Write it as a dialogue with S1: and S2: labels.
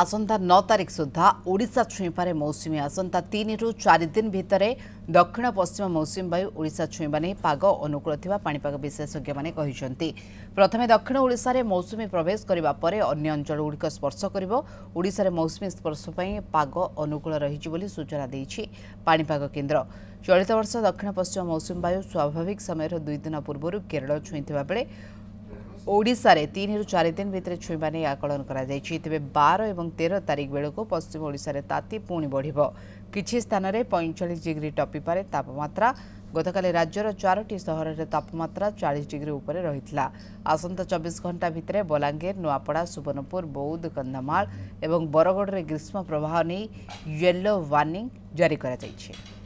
S1: ଆସନ୍ତା ନଅ ତାରିଖ ସୁଦ୍ଧା ଓଡ଼ିଶା ଛୁଇଁବାରେ ମୌସୁମୀ ଆସନ୍ତା ତିନିରୁ ଚାରି ଦିନ ଭିତରେ ଦକ୍ଷିଣ ପଶ୍ଚିମ ମୌସୁମୀ ବାୟୁ ଓଡ଼ିଶା ଛୁଇଁବା ନେଇ ପାଗ ଅନୁକୂଳ ଥିବା ପାଣିପାଗ ବିଶେଷଜ୍ଞମାନେ କହିଛନ୍ତି ପ୍ରଥମେ ଦକ୍ଷିଣ ଓଡ଼ିଶାରେ ମୌସୁମୀ ପ୍ରବେଶ କରିବା ପରେ ଅନ୍ୟ ଅଞ୍ଚଳଗୁଡ଼ିକ ସ୍ପର୍ଶ କରିବ ଓଡ଼ିଶାରେ ମୌସୁମୀ ସ୍ପର୍ଶ ପାଇଁ ପାଗ ଅନୁକୂଳ ରହିଛି ବୋଲି ସୂଚନା ଦେଇଛି ପାଣିପାଗ କେନ୍ଦ୍ର ଚଳିତ ବର୍ଷ ଦକ୍ଷିଣ ପଶ୍ଚିମ ମୌସୁମୀ ବାୟୁ ସ୍ୱାଭାବିକ ସମୟର ଦୁଇ ଦିନ ପୂର୍ବରୁ କେରଳ ଛୁଇଁଥିବା ওড়িশায় তিন রু চারি দিন ভিতরে ছুঁবা নিয়ে আকলন করা যাইছি তবে বার এবং তের তারিখ বেড়ক পশ্চিম ওড়িশার তাতি পুঁ বড় কিছু স্থানের পঁয়চাশ ডিগ্রি টপিপারে তাপমাত্রা গতকাল রাজ্যর চারোটি সহরের তাপমাত্রা চাশ ডিগ্রি উপরে রয়েছে আসন্তা চব্বিশ ঘণ্টা ভিতরে বলাঙ্গীর নুয়াপড়া সুবর্ণপুর বৌদ্ধ কন্ধমাল এবং বরগড়ের গ্রীষ্ম প্রবাহ নিয়ে ইয়েলো ওয়ার্নিং জারি করা যাইছে